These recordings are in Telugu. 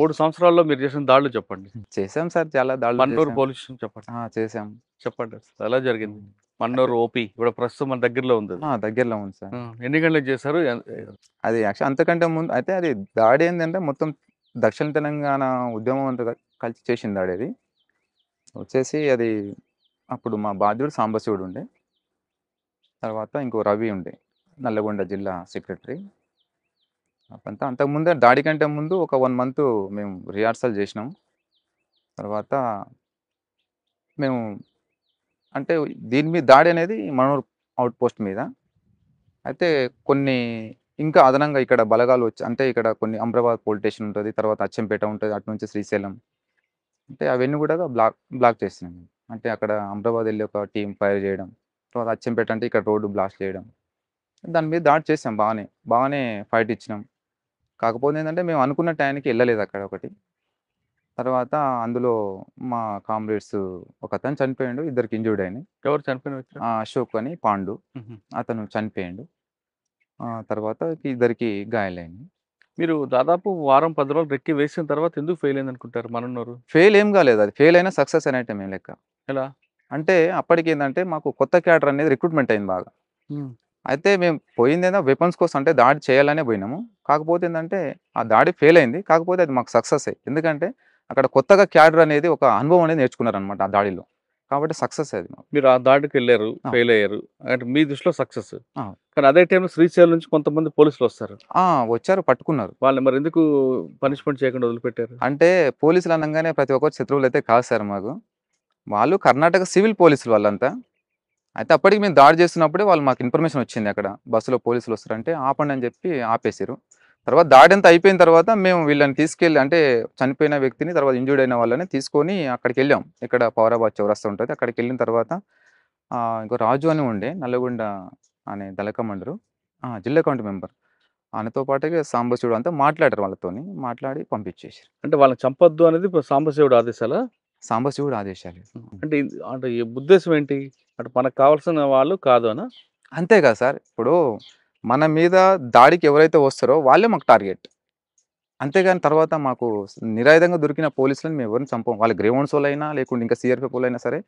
మూడు సంవత్సరాల్లో మీరు చేసిన దాడులు చెప్పండి చేసాం సార్ చాలా దాడులు మన్నూరు పోలీస్ చెప్పండి చేసాం చెప్పండి ఎలా జరిగింది మన్నూరు ఓపీ ఇప్పుడు ప్రస్తుతం మన దగ్గరలో ఉంది దగ్గరలో ఉంది సార్ ఎన్ని గంటలకు చేశారు అది యాక్చువల్ అంతకంటే ముందు అయితే అది దాడి ఏంటంటే మొత్తం దక్షిణ తెలంగాణ ఉద్యమం అంతా కలిసి చేసింది దాడి అది వచ్చేసి అది అప్పుడు మా బాధ్యుడు సాంబశివుడు ఉండే తర్వాత ఇంకో రవి ఉండే నల్లగొండ జిల్లా సెక్రటరీ అప్పుడంతా అంతకుముందే దాడి కంటే ముందు ఒక వన్ మంత్ మేము రిహార్సల్ చేసినాం తర్వాత మేము అంటే దీని మీద దాడి అనేది మనూరు అవుట్ పోస్ట్ మీద అయితే కొన్ని ఇంకా అదనంగా ఇక్కడ బలగాలు వచ్చి అంటే ఇక్కడ కొన్ని అమరాబాద్ పోలీస్ స్టేషన్ ఉంటుంది తర్వాత అచ్చంపేట ఉంటుంది అటు నుంచి శ్రీశైలం అంటే అవన్నీ కూడా బ్లాక్ బ్లాక్ చేసినాం అంటే అక్కడ అమరాబాద్ వెళ్ళి ఒక టీం ఫైర్ చేయడం తర్వాత అచ్చంపేట అంటే ఇక్కడ రోడ్డు బ్లాస్ట్ చేయడం దాని మీద దాడి చేసాం బాగానే బాగానే ఫైట్ ఇచ్చినాం కాకపోతే ఏంటంటే మేము అనుకున్న టైంకి వెళ్ళలేదు అక్కడ ఒకటి తర్వాత అందులో మా కామ్రేడ్స్ ఒక అతను చనిపోయాడు ఇద్దరికి ఇంజూర్డ్ అయిన ఎవరు చనిపోయిన అశోక్ అని పాండు అతను చనిపోయాడు తర్వాత ఇద్దరికి గాయాలైంది మీరు దాదాపు వారం పది రోజులు రెక్కి వేసిన తర్వాత ఎందుకు ఫెయిల్ అయింది అనుకుంటారు మనన్నారు ఫెయిల్ ఏం కాలేదు అది ఫెయిల్ అయినా సక్సెస్ అనేటం ఏం లెక్క ఎలా అంటే అప్పటికి ఏంటంటే మాకు కొత్త క్యాడర్ అనేది రిక్రూట్మెంట్ అయింది బాగా అయితే మేము ఏదో వెపన్స్ కోసం అంటే దాడి చేయాలనే పోయినాము కాకపోతే ఏంటంటే ఆ దాడి ఫెయిల్ అయింది కాకపోతే అది మాకు సక్సెస్ అయ్యి ఎందుకంటే అక్కడ కొత్తగా క్యాడర్ అనేది ఒక అనుభవం అనేది నేర్చుకున్నారనమాట ఆ దాడిలో కాబట్టి సక్సెస్ అది మీరు ఆ దాడికి వెళ్ళారు ఫెయిల్ అయ్యారు అంటే మీ దృష్టిలో సక్సెస్ కానీ అదే టైంలో శ్రీశైలం నుంచి కొంతమంది పోలీసులు వస్తారు వచ్చారు పట్టుకున్నారు వాళ్ళు మరి ఎందుకు పనిష్మెంట్ చేయకుండా వదిలిపెట్టారు అంటే పోలీసులు అనగానే ప్రతి ఒక్కరు శత్రువులు అయితే కాదు సార్ మాకు వాళ్ళు కర్ణాటక సివిల్ పోలీసులు వాళ్ళంతా అయితే అప్పటికి మేము దాడి చేస్తున్నప్పుడే వాళ్ళు మాకు ఇన్ఫర్మేషన్ వచ్చింది అక్కడ బస్సులో పోలీసులు వస్తారంటే ఆపండి అని చెప్పి ఆపేసారు తర్వాత దాడి అంతా అయిపోయిన తర్వాత మేము వీళ్ళని తీసుకెళ్ళి అంటే చనిపోయిన వ్యక్తిని తర్వాత ఇంజూర్డ్ అయిన వాళ్ళని తీసుకొని అక్కడికి వెళ్ళాం ఇక్కడ పౌరాబాద్ చౌరస్తా ఉంటుంది అక్కడికి వెళ్ళిన తర్వాత ఇంకో రాజు అని ఉండే నల్లగొండ అనే దళ కమాండరు జిల్లా కౌంట్ మెంబర్ ఆయనతో పాటుగా సాంబశివుడు అంతా మాట్లాడారు వాళ్ళతోని మాట్లాడి పంపించేసారు అంటే వాళ్ళని చంపద్దు అనేది సాంబశివుడు ఆదేశాలా సాంబశివుడు ఆదేశాలు అంటే అంటే ఉద్దేశం ఏంటి అటు మనకు కావాల్సిన వాళ్ళు కాదు అనా అంతే కదా సార్ ఇప్పుడు మన మీద దాడికి ఎవరైతే వస్తారో వాళ్ళే మాకు టార్గెట్ అంతేగాని తర్వాత మాకు నిరాయుధంగా దొరికిన పోలీసులను మేము ఎవరిని చంపం వాళ్ళ గ్రేవౌండ్స్ అయినా లేకుంటే ఇంకా సిఆర్పిఎఫ్ అయినా సరే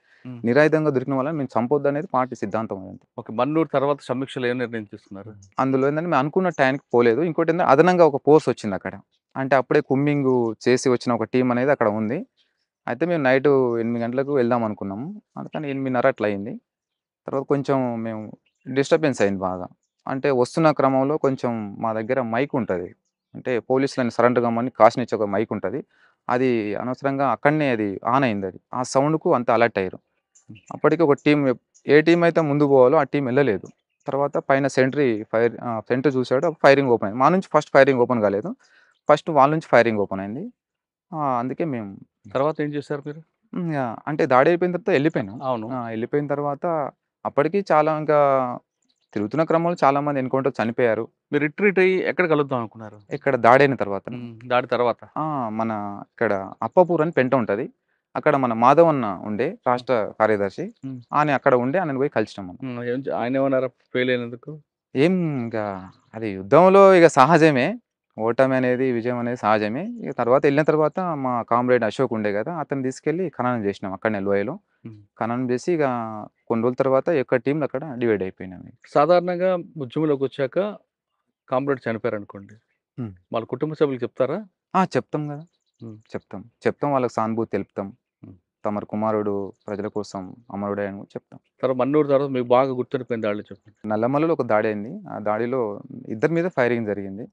నిరాయుధంగా దొరికిన వాళ్ళని మేము చంపొద్దు అనేది పార్టీ సిద్ధాంతం అయింది ఓకే మన్నూరు తర్వాత సమీక్షలు ఏం నిర్ణయం తీసుకున్నారు అందులో ఏంటంటే మేము అనుకున్న టైంకి పోలేదు ఇంకోటి ఏంటంటే అదనంగా ఒక పోస్ట్ వచ్చింది అక్కడ అంటే అప్పుడే కుమ్మింగ్ చేసి వచ్చిన ఒక టీం అనేది అక్కడ ఉంది అయితే మేము నైట్ ఎనిమిది గంటలకు వెళ్దాం అనుకున్నాము అందుకని ఎనిమిదిన్నర అట్లా అయింది తర్వాత కొంచెం మేము డిస్టర్బెన్స్ అయింది బాగా అంటే వస్తున్న క్రమంలో కొంచెం మా దగ్గర మైక్ ఉంటుంది అంటే పోలీసులని సరెండర్ కమ్మని కాసినిచ్చే ఒక మైక్ ఉంటుంది అది అనవసరంగా అక్కడనే అది ఆన్ అయింది అది ఆ సౌండ్కు అంత అలర్ట్ అయ్యారు అప్పటికి ఒక టీం ఏ టీం అయితే ముందు పోవాలో ఆ టీం వెళ్ళలేదు తర్వాత పైన సెంట్రీ ఫైర్ సెంటర్ చూసాడు ఫైరింగ్ ఓపెన్ అయింది మా నుంచి ఫస్ట్ ఫైరింగ్ ఓపెన్ కాలేదు ఫస్ట్ వాళ్ళ నుంచి ఫైరింగ్ ఓపెన్ అయింది అందుకే మేము తర్వాత ఏం చేశారు మీరు అంటే దాడి అయిపోయిన తర్వాత వెళ్ళిపోయినా అవును వెళ్ళిపోయిన తర్వాత అప్పటికి చాలా ఇంకా తిరుగుతున్న క్రమంలో చాలా మంది ఎన్కౌంటర్ చనిపోయారు మీరు రిట్రీట్ అయ్యి ఎక్కడ కలుద్దాం అనుకున్నారు ఇక్కడ దాడి అయిన తర్వాత దాడి తర్వాత మన ఇక్కడ అప్పపూర్ అని పెంట ఉంటుంది అక్కడ మన మాధవ్ అన్న ఉండే రాష్ట్ర కార్యదర్శి ఆయన అక్కడ ఉండే ఆయన పోయి కలిసినాం ఆయన ఏమన్నారు ఫెయిల్ అయినందుకు ఏం ఇంకా అది యుద్ధంలో ఇక సహజమే ఓటమి అనేది విజయం అనేది సహజమే ఇక తర్వాత వెళ్ళిన తర్వాత మా కామ్రేడ్ అశోక్ ఉండే కదా అతను తీసుకెళ్ళి ఖననం చేసినాం అక్కడ లోయలో ఖననం చేసి ఇక కొన్ని రోజుల తర్వాత యొక్క టీంలు అక్కడ డివైడ్ అయిపోయినాం సాధారణంగా ఉద్యమంలోకి వచ్చాక కామ్రేడ్ చనిపోయారు అనుకోండి వాళ్ళ కుటుంబ సభ్యులు చెప్తారా చెప్తాం కదా చెప్తాం చెప్తాం వాళ్ళకి సానుభూతి తెలుపుతాం తమరు కుమారుడు ప్రజల కోసం అమరుడే అని చెప్తాం తర్వాత మన్నూరు తర్వాత మీకు బాగా గుర్తుండిపోయింది దాడిలో చెప్పండి నల్లమల్లలో ఒక దాడి అయింది ఆ దాడిలో ఇద్దరి మీద ఫైరింగ్ జరిగింది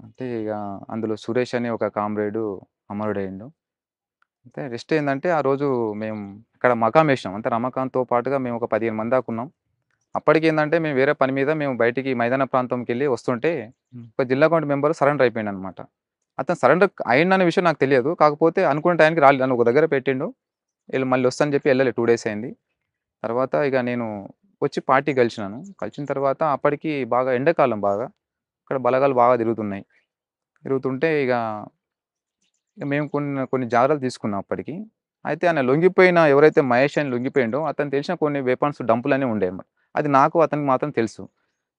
అంటే ఇక అందులో సురేష్ అని ఒక కామ్రేడు అమరుడయ్యిండు అంటే రెస్ట్ ఏంటంటే ఆ రోజు మేము ఇక్కడ మకాం వేసినాం అంటే రమకాంత్తో పాటుగా మేము ఒక పదిహేను మంది దాకా ఉన్నాం అప్పటికి ఏంటంటే మేము వేరే పని మీద మేము బయటికి మైదాన ప్రాంతంకి వెళ్ళి వస్తుంటే ఒక జిల్లా కౌంటి మెంబర్ సరెండర్ అయిపోయింది అనమాట అతను సరెండర్ అయిందనే విషయం నాకు తెలియదు కాకపోతే అనుకున్న టైంకి రాలేదు నన్ను ఒక దగ్గర పెట్టిండు వీళ్ళు మళ్ళీ వస్తాను చెప్పి వెళ్ళలే టూ డేస్ అయింది తర్వాత ఇక నేను వచ్చి పార్టీ కలిసినాను కలిసిన తర్వాత అప్పటికి బాగా ఎండాకాలం బాగా ఇక్కడ బలగాలు బాగా తిరుగుతున్నాయి తిరుగుతుంటే ఇక మేము కొన్ని కొన్ని జాగ్రత్తలు తీసుకున్నాం అప్పటికి అయితే ఆయన లొంగిపోయిన ఎవరైతే మహేష్ అని లొంగిపోయిండో అతను తెలిసిన కొన్ని వెపన్స్ డంపులు అనేవి ఉండేవి అది నాకు అతనికి మాత్రం తెలుసు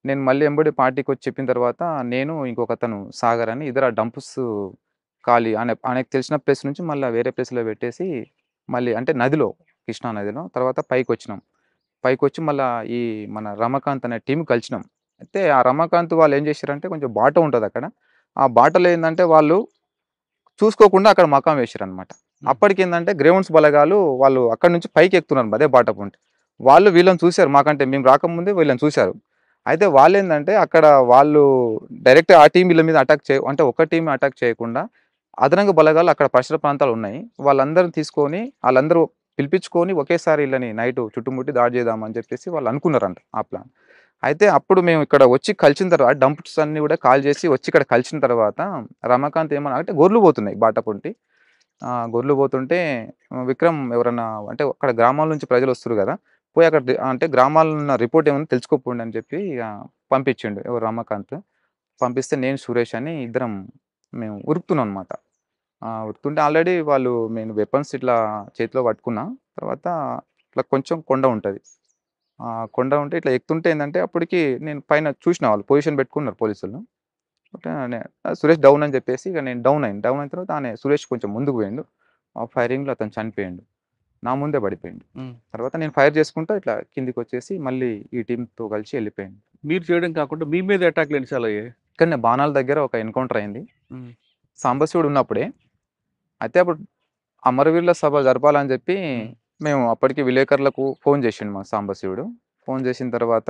నేను మళ్ళీ ఎంబడి పార్టీకి వచ్చి చెప్పిన తర్వాత నేను ఇంకొక అతను సాగర్ అని ఇద్దరు డంప్స్ ఖాళీ అనే ఆయనకు తెలిసిన ప్లేస్ నుంచి మళ్ళీ వేరే ప్లేస్లో పెట్టేసి మళ్ళీ అంటే నదిలో కృష్ణా నదిలో తర్వాత పైకి వచ్చినాం పైకి వచ్చి మళ్ళీ ఈ మన రమకాంత్ అనే టీం కలిసినాం అయితే ఆ రమాకాంత్ వాళ్ళు ఏం చేశారంటే కొంచెం బాట ఉంటుంది అక్కడ ఆ బాటలో ఏంటంటే వాళ్ళు చూసుకోకుండా అక్కడ మకాం వేసారు అనమాట అప్పటికి ఏంటంటే గ్రేవన్స్ బలగాలు వాళ్ళు అక్కడ నుంచి పైకి ఎక్కుతున్నారు అదే బాట పుంట్ వాళ్ళు వీళ్ళని చూశారు మాకంటే మేము రాకముందే వీళ్ళని చూశారు అయితే వాళ్ళు ఏంటంటే అక్కడ వాళ్ళు డైరెక్ట్ ఆ టీం వీళ్ళ మీద అటాక్ చేయ అంటే ఒక టీం అటాక్ చేయకుండా అదనంగ బలగాలు అక్కడ పరిసర ప్రాంతాలు ఉన్నాయి వాళ్ళందరిని తీసుకొని వాళ్ళందరూ పిలిపించుకొని ఒకేసారి వీళ్ళని నైట్ చుట్టుముట్టి దాడి చేద్దామని చెప్పేసి వాళ్ళు అనుకున్నారంట ఆ ప్లాన్ అయితే అప్పుడు మేము ఇక్కడ వచ్చి కలిసిన తర్వాత డంప్స్ అన్ని కూడా కాల్ చేసి వచ్చి ఇక్కడ కలిసిన తర్వాత రమాకాంత్ ఏమన్నా అంటే గొర్రెలు పోతున్నాయి బాటపుంటి గొర్రెలు పోతుంటే విక్రమ్ ఎవరన్నా అంటే అక్కడ గ్రామాల నుంచి ప్రజలు వస్తారు కదా పోయి అక్కడ అంటే గ్రామాల్లో ఉన్న రిపోర్ట్ ఏమన్నా తెలుసుకోపోండి అని చెప్పి పంపించిండు ఎవరు రమాకాంత్ పంపిస్తే నేను సురేష్ అని ఇద్దరం మేము ఉరుకుతున్నాం అనమాట ఉరుకుతుంటే ఆల్రెడీ వాళ్ళు నేను వెపన్స్ ఇట్లా చేతిలో పట్టుకున్నా తర్వాత ఇట్లా కొంచెం కొండ ఉంటుంది కొండ ఉంటే ఇట్లా ఎక్కుతుంటే ఏంటంటే అప్పటికి నేను పైన చూసిన వాళ్ళు పొజిషన్ పెట్టుకున్నారు పోలీసులు సురేష్ డౌన్ అని చెప్పేసి ఇక నేను డౌన్ అయింది డౌన్ అయిన తర్వాత ఆయన సురేష్ కొంచెం ముందుకు పోయిండు ఆ ఫైరింగ్లో అతను చనిపోయిండు నా ముందే పడిపోయిండు తర్వాత నేను ఫైర్ చేసుకుంటా ఇట్లా కిందికి వచ్చేసి మళ్ళీ ఈ టీంతో కలిసి వెళ్ళిపోయింది మీరు చేయడం కాకుండా మీ మీద అటాక్ ఎన్నిసార్లు అయ్యాయి కానీ బాణాల దగ్గర ఒక ఎన్కౌంటర్ అయింది సాంబశివుడు ఉన్నప్పుడే అయితే అప్పుడు అమరవీరుల సభ జరపాలని చెప్పి మేము అప్పటికి విలేకరులకు ఫోన్ చేసిండు మా సాంబశివుడు ఫోన్ చేసిన తర్వాత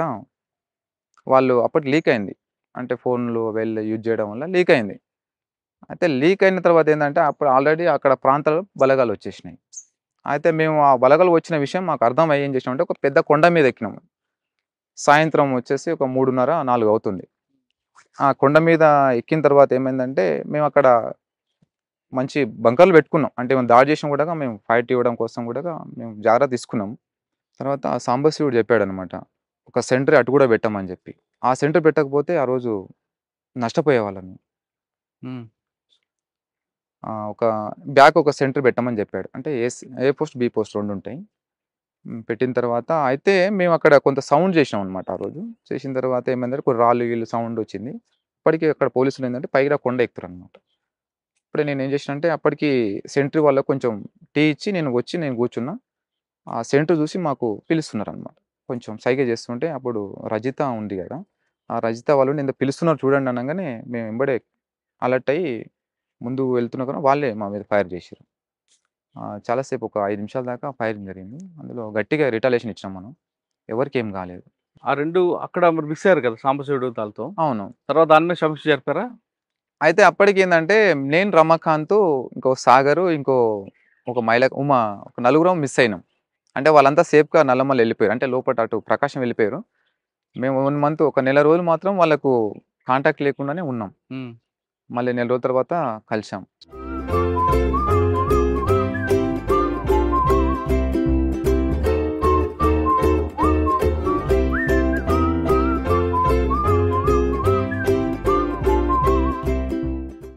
వాళ్ళు అప్పటి లీక్ అయింది అంటే ఫోన్లు వెళ్ళి యూజ్ చేయడం వల్ల లీక్ అయింది అయితే లీక్ అయిన తర్వాత ఏంటంటే అప్పుడు ఆల్రెడీ అక్కడ ప్రాంతాలు బలగాలు వచ్చేసినాయి అయితే మేము ఆ బలగాలు వచ్చిన విషయం మాకు అర్థం అయ్యేం చేసినామంటే ఒక పెద్ద కొండ మీద ఎక్కినాము సాయంత్రం వచ్చేసి ఒక మూడున్నర నాలుగు అవుతుంది ఆ కొండ మీద ఎక్కిన తర్వాత ఏమైందంటే మేము అక్కడ మంచి బంకర్లు పెట్టుకున్నాం అంటే మేము దాడి చేసిన కూడా మేము ఫైట్ ఇవ్వడం కోసం కూడా మేము జాగ్రత్త తీసుకున్నాం తర్వాత ఆ సాంబశివుడు చెప్పాడు అనమాట ఒక సెంటర్ అటు కూడా పెట్టామని చెప్పి ఆ సెంటర్ పెట్టకపోతే ఆ రోజు నష్టపోయేవాళ్ళము ఒక బ్యాక్ ఒక సెంటర్ పెట్టమని చెప్పాడు అంటే A A post B post రెండు ఉంటాయి పెట్టిన తర్వాత అయితే మేము అక్కడ కొంత సౌండ్ చేసినాం అనమాట ఆ రోజు చేసిన తర్వాత ఏమైందంటే కొన్ని రాళ్ళు వీళ్ళు సౌండ్ వచ్చింది ఇప్పటికీ అక్కడ పోలీసులు ఏంటంటే పైగా కొండ ఎక్కుతారు అనమాట అప్పుడే నేను ఏం చేసిన అంటే అప్పటికి సెంటర్ వాళ్ళకు కొంచెం టీ ఇచ్చి నేను వచ్చి నేను కూర్చున్నా ఆ సెంటర్ చూసి మాకు పిలుస్తున్నారు అనమాట కొంచెం సైగ చేస్తుంటే అప్పుడు రజిత ఉంది కదా ఆ రజిత వాళ్ళు నేను పిలుస్తున్నారు చూడండి అనగానే మేము వెంబడే అలర్ట్ అయ్యి ముందు వెళ్తున్నా కూడా వాళ్ళే మా మీద ఫైర్ చేశారు చాలాసేపు ఒక ఐదు నిమిషాల దాకా ఫైరింగ్ జరిగింది అందులో గట్టిగా రిటాలేషన్ ఇచ్చినాం మనం ఎవరికి ఏం కాలేదు ఆ రెండు అక్కడ మిక్స్ అయ్యారు కదా సాంబశివుడు తాలతో అవును తర్వాత అన్న సమీక్ష జరిపారా అయితే అప్పటికి ఏంటంటే నేను రమకాంత్ ఇంకో సాగరు ఇంకో ఒక మైల ఉమా ఒక నలుగురం మిస్ అయినాం అంటే వాళ్ళంతా సేఫ్గా నల్లమల్లి వెళ్ళిపోయారు అంటే లోపల అటు ప్రకాశం వెళ్ళిపోయారు మేము వన్ మంత్ ఒక నెల రోజులు మాత్రం వాళ్ళకు కాంటాక్ట్ లేకుండానే ఉన్నాం మళ్ళీ నెల రోజుల తర్వాత కలిసాం